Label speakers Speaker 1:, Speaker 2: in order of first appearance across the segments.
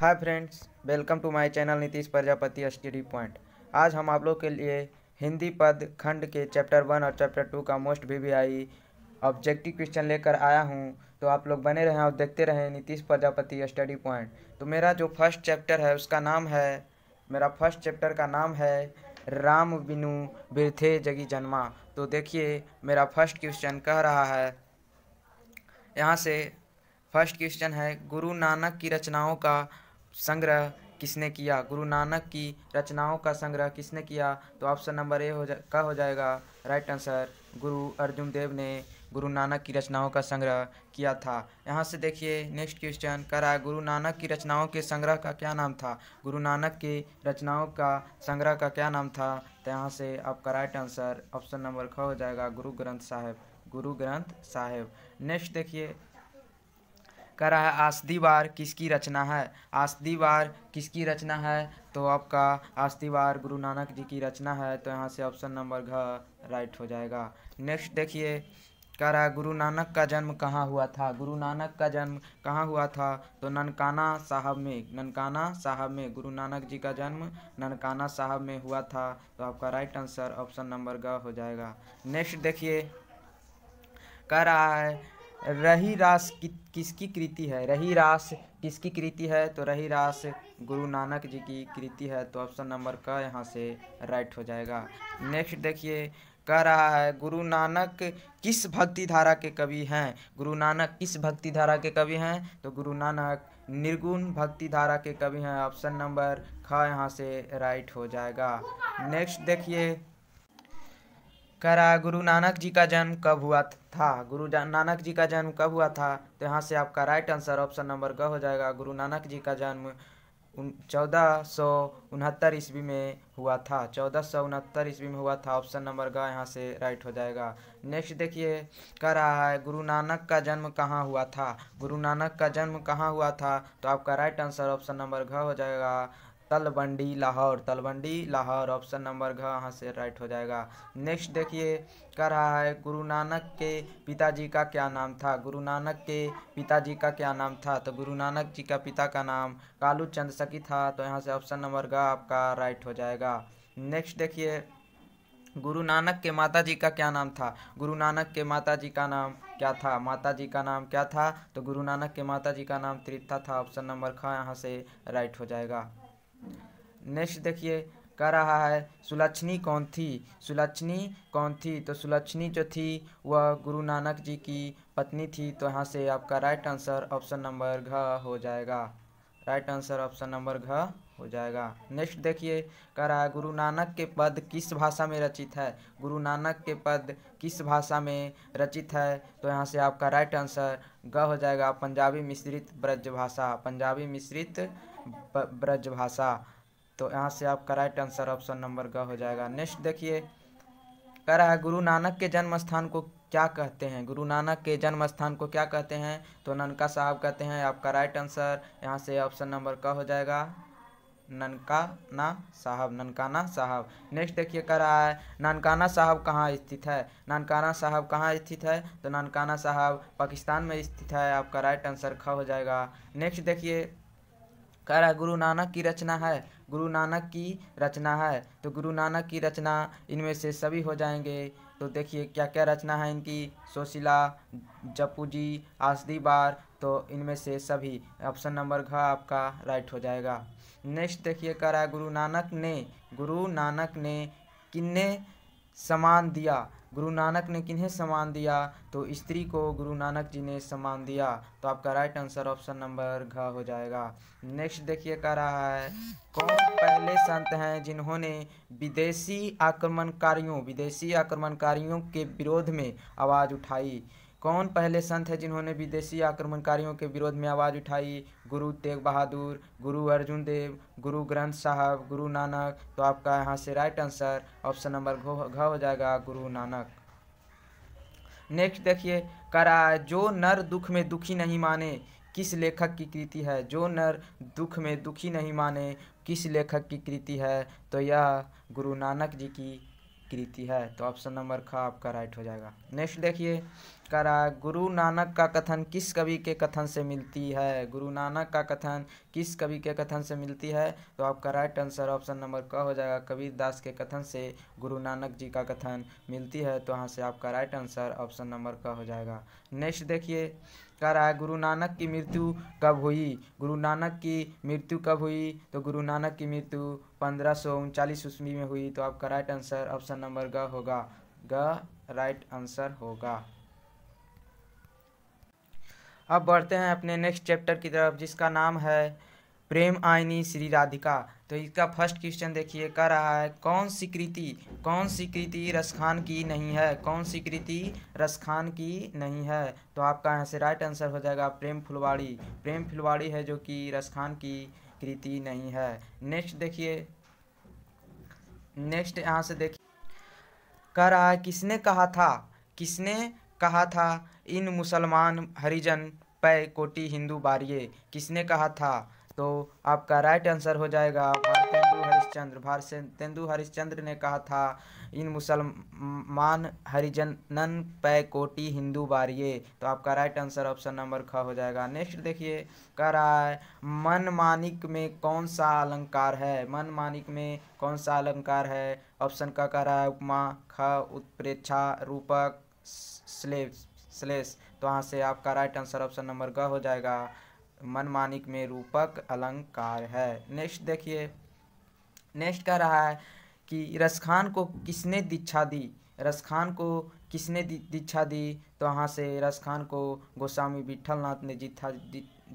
Speaker 1: hi friends welcome to my channel Nitish Prajapati study point आज हम आप लोग के लिए हिंदी पद खंड के चैप्टर वन और चैप्टर टू का most V V I objective question लेकर आया हूं तो आप लोग बने रहें और देखते रहें नीतीश प्रजापति स्टडी पॉइंट तो मेरा जो फर्स्ट चैप्टर है उसका नाम है मेरा फर्स्ट चैप्टर का नाम है राम बिनु बिरथे जगी जन्मा तो देखिए मेरा फर्स्ट क्वेश्चन कह रहा है यहाँ से फर्स्ट क्वेश्चन है गुरु नानक की रचनाओं का संग्रह किसने किया गुरु नानक की रचनाओं का संग्रह किसने किया तो ऑप्शन नंबर ए हो जा का हो जाएगा राइट आंसर गुरु अर्जुन देव ने गुरु नानक की रचनाओं का संग्रह किया था यहाँ से देखिए नेक्स्ट क्वेश्चन कर रहा है गुरु नानक की रचनाओं के संग्रह का क्या नाम था गुरु नानक की रचनाओं का संग्रह का क्या नाम था तो यहाँ से आपका राइट आंसर ऑप्शन नंबर ख हो जाएगा गुरु ग्रंथ साहेब गुरु ग्रंथ साहेब नेक्स्ट देखिए कह रहा है आसदीवार किसकी रचना है आसदीवार किसकी रचना है तो आपका आसदीवार गुरु नानक जी की रचना है तो यहाँ से ऑप्शन नंबर घ राइट हो जाएगा नेक्स्ट देखिए कह रहा है गुरु नानक का जन्म कहाँ हुआ था गुरु नानक का जन्म कहाँ हुआ था तो ननकाना साहब में ननकाना साहब में गुरु नानक जी का जन्म ननकाना साहब में हुआ था तो आपका राइट आंसर ऑप्शन नंबर ग हो जाएगा नेक्स्ट देखिए कह रहा है रही रास कि, किसकी कृति है रही रास किसकी कृति है तो रही रास गुरु नानक जी की कृति है तो ऑप्शन नंबर का यहाँ से राइट हो जाएगा नेक्स्ट देखिए कह रहा है गुरु नानक किस भक्ति धारा के कवि हैं गुरु नानक किस भक्ति धारा के कवि हैं तो गुरु नानक निर्गुण भक्ति धारा के कवि हैं ऑप्शन नंबर ख यहाँ से राइट हो जाएगा नेक्स्ट देखिए कह रहा है गुरु नानक जी का जन्म कब हुआ था गुरु नानक जी का जन्म कब हुआ था तो यहाँ से आपका राइट आंसर ऑप्शन नंबर ग हो जाएगा गुरु नानक जी का जन्म चौदह सौ उनहत्तर ईस्वी में हुआ था चौदह सौ उनहत्तर ईस्वी में हुआ था ऑप्शन नंबर ग यहाँ से राइट हो जाएगा नेक्स्ट देखिए कह रहा है गुरु नानक का जन्म कहाँ हुआ था गुरु नानक का जन्म कहाँ हुआ था तो आपका राइट आंसर ऑप्शन नंबर घ हो जाएगा तलबंडी लाहौर तलबंडी लाहौर ऑप्शन नंबर घ यहाँ से राइट हो जाएगा नेक्स्ट देखिए कह रहा है गुरु नानक के पिताजी का क्या नाम था गुरु नानक के पिताजी का क्या नाम था तो गुरु नानक जी का पिता का नाम कालू चंद सकी था तो यहाँ से ऑप्शन नंबर घ आपका राइट हो जाएगा नेक्स्ट देखिए गुरु नानक के माता जी का क्या नाम था गुरु नानक के माता जी का नाम क्या था माता जी का नाम क्या था तो गुरु नानक के माता जी का नाम त्रिप्ता था ऑप्शन नंबर ख यहाँ से राइट हो जाएगा नेक्स्ट देखिए कह रहा है सुलक्षणी कौन थी सुलक्षणी कौन थी तो सुलक्षणी जो थी वह गुरु नानक जी की पत्नी थी तो यहाँ से आपका राइट आंसर ऑप्शन नंबर घ हो जाएगा राइट आंसर ऑप्शन नंबर घ हो जाएगा नेक्स्ट देखिए कह रहा है गुरु नानक के पद किस भाषा में रचित है गुरु नानक के पद किस भाषा में रचित है तो यहाँ से आपका राइट आंसर ग हो जाएगा पंजाबी मिश्रित ब्रज भाषा पंजाबी मिश्रित ब्रजभाषा तो यहाँ से आपका राइट आंसर ऑप्शन नंबर ग हो जाएगा नेक्स्ट देखिए कह रहा है गुरु नानक के जन्म स्थान को क्या कहते हैं गुरु नानक के जन्म स्थान को क्या कहते हैं तो ननका साहब कहते हैं आपका राइट आंसर यहाँ से ऑप्शन नंबर क हो जाएगा ननकाना साहब ननकाना साहब नेक्स्ट देखिए कह रहा है ननकाना साहब कहाँ स्थित है ननकाना साहब कहाँ स्थित है तो ननकाना साहब पाकिस्तान में स्थित है आपका राइट आंसर ख हो जाएगा नेक्स्ट देखिए कह रहा है गुरु नानक की रचना है गुरु नानक की रचना है तो गुरु नानक की रचना इनमें से सभी हो जाएंगे तो देखिए क्या क्या रचना है इनकी सोशिला जी आसदी बार तो इनमें से सभी ऑप्शन नंबर घ आपका राइट हो जाएगा नेक्स्ट देखिए कह रहा है गुरु नानक ने गुरु नानक ने किन्ने समान दिया गुरु नानक ने किन्हें सम्मान दिया तो स्त्री को गुरु नानक जी ने सम्मान दिया तो आपका राइट आंसर ऑप्शन नंबर घ हो जाएगा नेक्स्ट देखिए कह रहा है कौन पहले संत हैं जिन्होंने विदेशी आक्रमणकारियों विदेशी आक्रमणकारियों के विरोध में आवाज़ उठाई कौन पहले संत है जिन्होंने विदेशी आक्रमणकारियों के विरोध में आवाज़ उठाई गुरु तेग बहादुर गुरु अर्जुन देव गुरु ग्रंथ साहब गुरु नानक तो आपका यहाँ से राइट आंसर ऑप्शन नंबर घ हो जाएगा गुरु नानक नेक्स्ट देखिए करा जो नर दुख में दुखी नहीं माने किस लेखक की कृति है जो नर दुख में दुखी नहीं माने किस लेखक की कृति है तो यह गुरु नानक जी की कृति है तो ऑप्शन नंबर ख आपका राइट हो जाएगा नेक्स्ट देखिए करा गुरु नानक का कथन किस कवि के कथन से मिलती है गुरु नानक का कथन किस कवि के कथन से मिलती है तो आपका राइट आंसर ऑप्शन नंबर क हो जाएगा कबीर दास के कथन से गुरु नानक जी का कथन मिलती है तो यहाँ से आपका राइट आंसर ऑप्शन नंबर क हो जाएगा नेक्स्ट देखिए कह रहा है गुरु नानक की मृत्यु कब हुई गुरु नानक की मृत्यु कब हुई तो गुरु नानक की मृत्यु पंद्रह सौ उनचालीस ईस्वी में हुई तो आपका राइट आंसर ऑप्शन नंबर ग होगा ग राइट आंसर होगा अब बढ़ते हैं अपने नेक्स्ट चैप्टर की तरफ जिसका नाम है प्रेम आयनी श्री राधिका तो इसका फर्स्ट क्वेश्चन देखिए कह रहा है कौन सी कृति कौन सी कृति रसखान की नहीं है कौन सी कृति रसखान की नहीं है तो आपका यहाँ से राइट आंसर हो जाएगा प्रेम फुलवाड़ी प्रेम फुलवाड़ी है जो कि रसखान की कृति नहीं है नेक्स्ट देखिए नेक्स्ट यहाँ से देखिए कह रहा है किसने कहा था किसने कहा था इन मुसलमान हरिजन पै कोटि हिंदू बारिये किसने कहा था तो आपका राइट आंसर हो जाएगा भारतेंदु हरिश्चंद्र तेंदु हरिश्चंद्र ने कहा था इन मुसलमान हरिजन नन पै कोटि हिंदू बारिये तो आपका राइट आंसर ऑप्शन नंबर ख हो जाएगा नेक्स्ट देखिए कह रहा है मन मानिक में कौन सा अलंकार है मन मानिक में कौन सा अलंकार है ऑप्शन का कह रहा है उपमा ख उत्प्रेक्षा रूपक स्लेब स्लेस तो वहाँ से आपका राइट आंसर ऑप्शन नंबर ग हो जाएगा मनमानिक में रूपक अलंकार है नेक्स्ट देखिए नेक्स्ट कह रहा है कि रसखान को किसने दीक्षा दी रसखान को किसने दीक्षा दी तो वहाँ से रसखान को गोस्वामी विठल नाथ ने जीता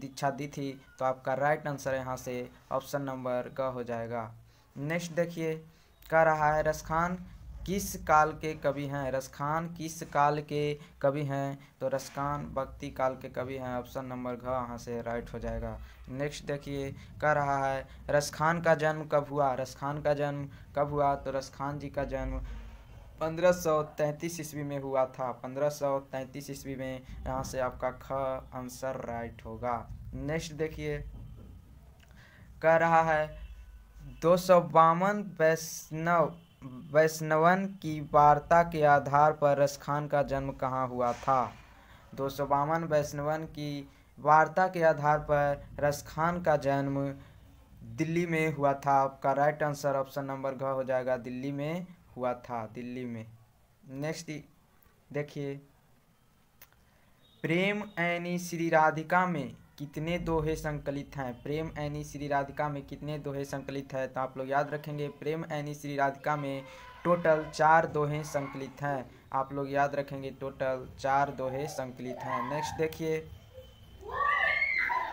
Speaker 1: दीक्षा दी थी तो आपका राइट आंसर यहाँ से ऑप्शन नंबर ग हो जाएगा नेक्स्ट देखिए कह रहा है रसखान किस काल के कवि हैं रसखान किस काल के कवि हैं तो रसखान भक्ति काल के कवि हैं ऑप्शन नंबर घ यहाँ से राइट हो जाएगा नेक्स्ट देखिए कह रहा है रसखान का जन्म कब हुआ रसखान का जन्म कब हुआ तो रसखान जी का जन्म पंद्रह सौ तैंतीस ईस्वी में हुआ था पंद्रह सौ तैंतीस ईस्वी में यहाँ से आपका ख आंसर राइट होगा नेक्स्ट देखिए कह रहा है दो सौ बावन वैष्णव वैष्णवन की वार्ता के आधार पर रसखान का जन्म कहाँ हुआ था दो सौ बावन वैष्णवन की वार्ता के आधार पर रसखान का जन्म दिल्ली में हुआ था आपका राइट आंसर ऑप्शन नंबर घ हो जाएगा दिल्ली में हुआ था दिल्ली में नेक्स्ट देखिए प्रेम एनी श्री राधिका में कितने दोहे संकलित हैं प्रेम एनी श्री राधिका में कितने दोहे संकलित हैं तो आप लोग याद रखेंगे प्रेम एनी श्री राधिका में टोटल चार दोहे संकलित हैं आप लोग याद रखेंगे टोटल चार दोहे संकलित हैं नेक्स्ट देखिए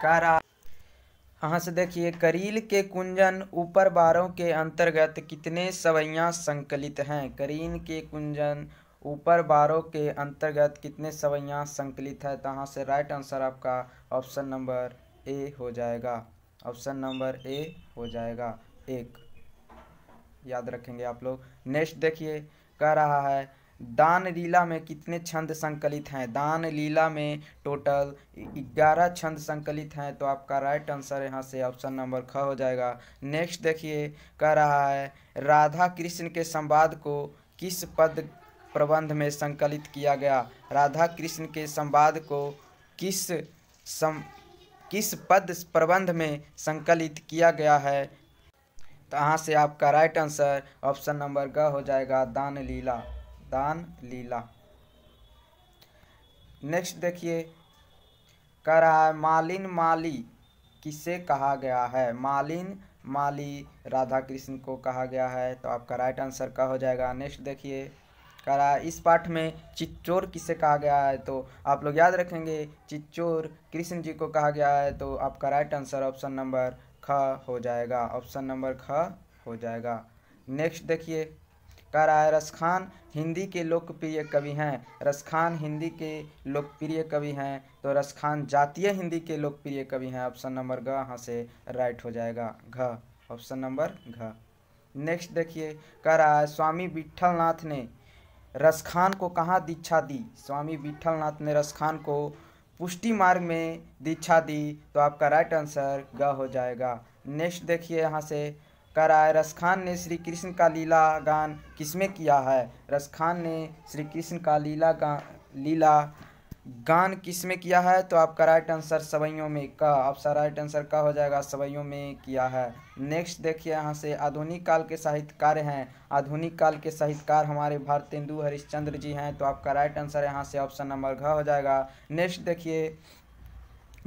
Speaker 1: कारा यहाँ से देखिए करील के कुंजन ऊपर बारों के अंतर्गत कितने सवैयाँ संकलित हैं करीन के कुंजन ऊपर बारों के अंतर्गत कितने सवैया संकलित है तो यहाँ से राइट आंसर आपका ऑप्शन नंबर ए हो जाएगा ऑप्शन नंबर ए हो जाएगा एक याद रखेंगे आप लोग नेक्स्ट देखिए कह रहा है दान लीला में कितने छंद संकलित हैं दान लीला में टोटल ग्यारह छंद संकलित हैं तो आपका राइट आंसर यहाँ से ऑप्शन नंबर ख हो जाएगा नेक्स्ट देखिए कह रहा है राधा कृष्ण के संवाद को किस पद प्रबंध में संकलित किया गया राधा कृष्ण के संवाद को किस सम किस पद प्रबंध में संकलित किया गया है तो यहाँ से आपका राइट आंसर ऑप्शन नंबर ग हो जाएगा दान लीला दान लीला नेक्स्ट देखिए कह रहा है मालिन माली किसे कहा गया है मालिन माली राधा कृष्ण को कहा गया है तो आपका राइट आंसर का हो जाएगा नेक्स्ट देखिए करा इस पाठ में चिच्चोर किसे कहा गया है तो आप लोग याद रखेंगे चिच्चोर कृष्ण जी को कहा गया है तो आपका राइट आंसर ऑप्शन नंबर ख हो जाएगा ऑप्शन नंबर ख हो जाएगा नेक्स्ट देखिए कह रहा है रसखान हिंदी के लोकप्रिय कवि हैं रसखान हिंदी के लोकप्रिय कवि हैं तो रसखान जातीय हिंदी के लोकप्रिय कवि हैं ऑप्शन नंबर घ यहाँ से राइट हो जाएगा घ ऑप्शन नंबर घ नेक्स्ट देखिए कह रहा है स्वामी नाथ ने रसखान को कहाँ दीक्षा दी स्वामी विठलनाथ ने रसखान को पुष्टि मार्ग में दीक्षा दी तो आपका राइट आंसर ग हो जाएगा नेक्स्ट देखिए यहाँ से कर है रसखान ने श्री कृष्ण का लीला गान किसमें किया है रसखान ने श्री कृष्ण का लीला गा लीला गान किस में किया है तो आपका राइट आंसर सवैयों में का आपका राइट आंसर का हो जाएगा सवैयों में किया है नेक्स्ट देखिए यहाँ से आधुनिक काल के साहित्यकार हैं आधुनिक काल के साहित्यकार हमारे भारतेंदु हरिश्चंद्र जी हैं तो आपका राइट आंसर यहाँ से ऑप्शन नंबर घ हो जाएगा नेक्स्ट देखिए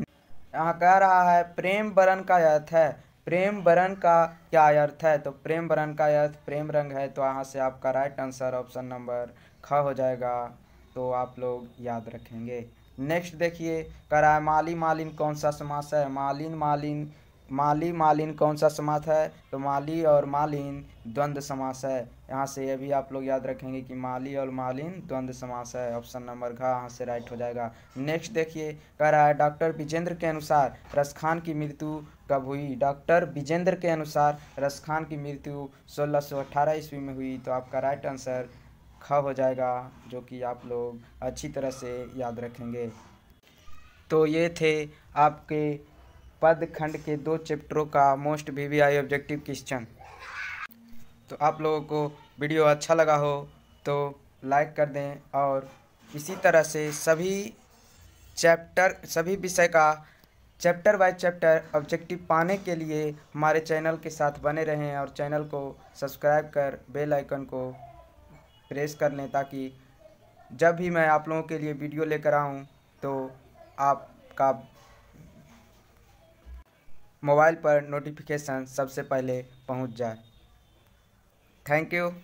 Speaker 1: यहाँ कह रहा है प्रेम वरण का अर्थ है प्रेम वरण का क्या अर्थ है तो प्रेम वरण का अर्थ प्रेम रंग है तो यहाँ से आपका राइट आंसर ऑप्शन नंबर ख हो जाएगा तो आप लोग याद रखेंगे नेक्स्ट देखिए करा है माली मालिन कौन सा समास है मालिन मालिन माली मालिन कौन सा समास है तो माली और मालिन द्वंद्व समास है यहाँ से ये भी आप लोग याद रखेंगे कि माली और मालिन द्वंद समास है ऑप्शन नंबर घा यहाँ से राइट हो जाएगा नेक्स्ट देखिए कह रहा है डॉक्टर विजेंद्र के अनुसार रसखान की मृत्यु कब हुई डॉक्टर विजेंद्र के अनुसार रसखान की मृत्यु सोलह सौ अट्ठारह ईस्वी में हुई तो आपका राइट आंसर ख हो जाएगा जो कि आप लोग अच्छी तरह से याद रखेंगे तो ये थे आपके पद खंड के दो चैप्टरों का most V V I objective question तो आप लोगों को वीडियो अच्छा लगा हो तो लाइक कर दें और इसी तरह से सभी चैप्टर सभी विषय का चैप्टर बाय चैप्टर ऑब्जेक्टिव पाने के लिए हमारे चैनल के साथ बने रहें और चैनल को सब्सक्राइब कर बेल आइकन को प्रेस कर लें ताकि जब भी मैं आप लोगों के लिए वीडियो लेकर आऊँ तो आपका मोबाइल पर नोटिफिकेशन सबसे पहले पहुंच जाए थैंक यू